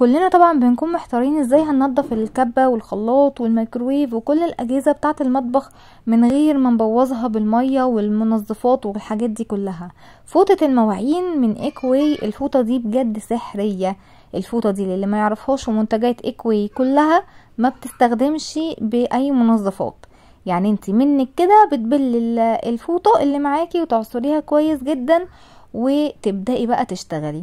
كلنا طبعا بنكون محتارين ازاي هننضف الكبة والخلاط والميكرويف وكل الاجهزة بتاعة المطبخ من غير ما نبوظها بالمية والمنظفات والحاجات دي كلها فوطة المواعين من ايكوي الفوطة دي بجد سحرية الفوطة دي للي ما يعرفهاش ومنتجات ايكوي كلها ما بتستخدمش باي منظفات يعني انت منك كده بتبل الفوطة اللي معاكي وتعصريها كويس جدا وتبدأي بقى تشتغلي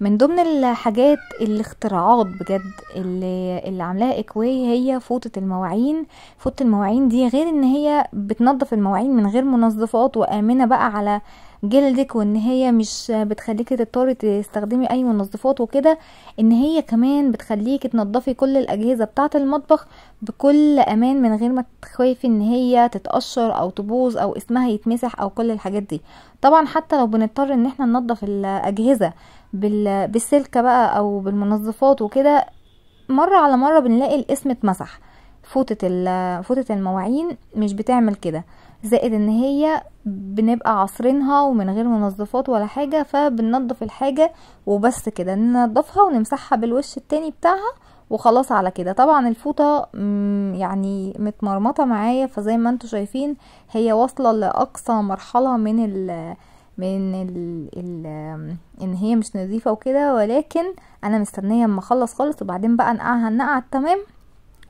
من ضمن الحاجات الاختراعات بجد اللي, اللي عاملاها اكواي هي فوطه المواعين فوطه المواعين دي غير ان هي بتنظف المواعين من غير منظفات وامنه بقى على جلدك وان هي مش بتخليكي تضطري تستخدمي اي منظفات وكده ان هي كمان بتخليكي تنضفي كل الاجهزه بتاعه المطبخ بكل امان من غير ما تخافي ان هي تتقشر او تبوظ او اسمها يتمسح او كل الحاجات دي طبعا حتى لو بنضطر ان احنا ننضف الاجهزه بالسلكه بقى او بالمنظفات وكده مره على مره بنلاقي الاسم اتمسح فوطة فوطة المواعين مش بتعمل كده زائد ان هي بنبقى عصرينها ومن غير منظفات ولا حاجة فبننضف الحاجة وبس كده ننضفها ونمسحها بالوش التاني بتاعها وخلاص على كده طبعا الفوطة يعني متمرمطة معايا فزي ما انتم شايفين هي واصلة لأقصى مرحلة من ال من ال ال ان هي مش نظيفة وكده ولكن انا مستنية اما اخلص خالص وبعدين بقى انقعها النقعة التمام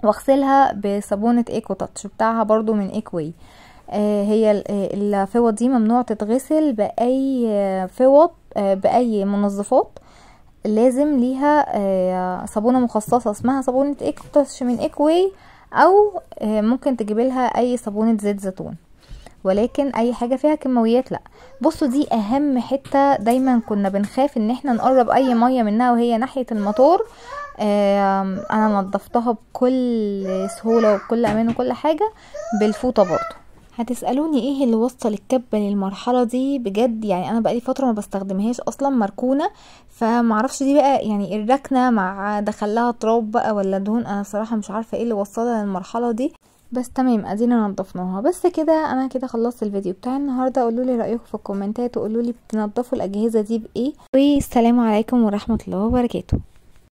واغسلها بصابونة ايكو تاتش بتاعها برضو من ايكوي آه، هي الفوط دي ممنوع تتغسل باي فوط آه، باي منظفات لازم ليها آه، صابونه مخصصه اسمها صابونه ايكو تاتش من ايكوي او ممكن تجيب لها اي صابونه زيت زيتون ولكن اي حاجه فيها كيماويات لا بصوا دي اهم حته دايما كنا بنخاف ان احنا نقرب اي ميه منها وهي ناحيه المطار انا نظفتها بكل سهولة وبكل امان وكل حاجة بالفوطة برضو هتسالوني ايه اللي وصل الكبه للمرحله دي بجد يعني انا بقالي فتره ما بستخدمهاش اصلا مركونه فمعرفش دي بقى يعني الركنه مع دخلها تراب بقى ولا دهون انا صراحه مش عارفه ايه اللي وصلها للمرحله دي بس تمام ادينا نضفناها بس كده انا كده خلصت الفيديو بتاع النهارده قولوا لي رايكم في الكومنتات وقولوا لي بتنضفوا الاجهزه دي بايه والسلام عليكم ورحمه الله وبركاته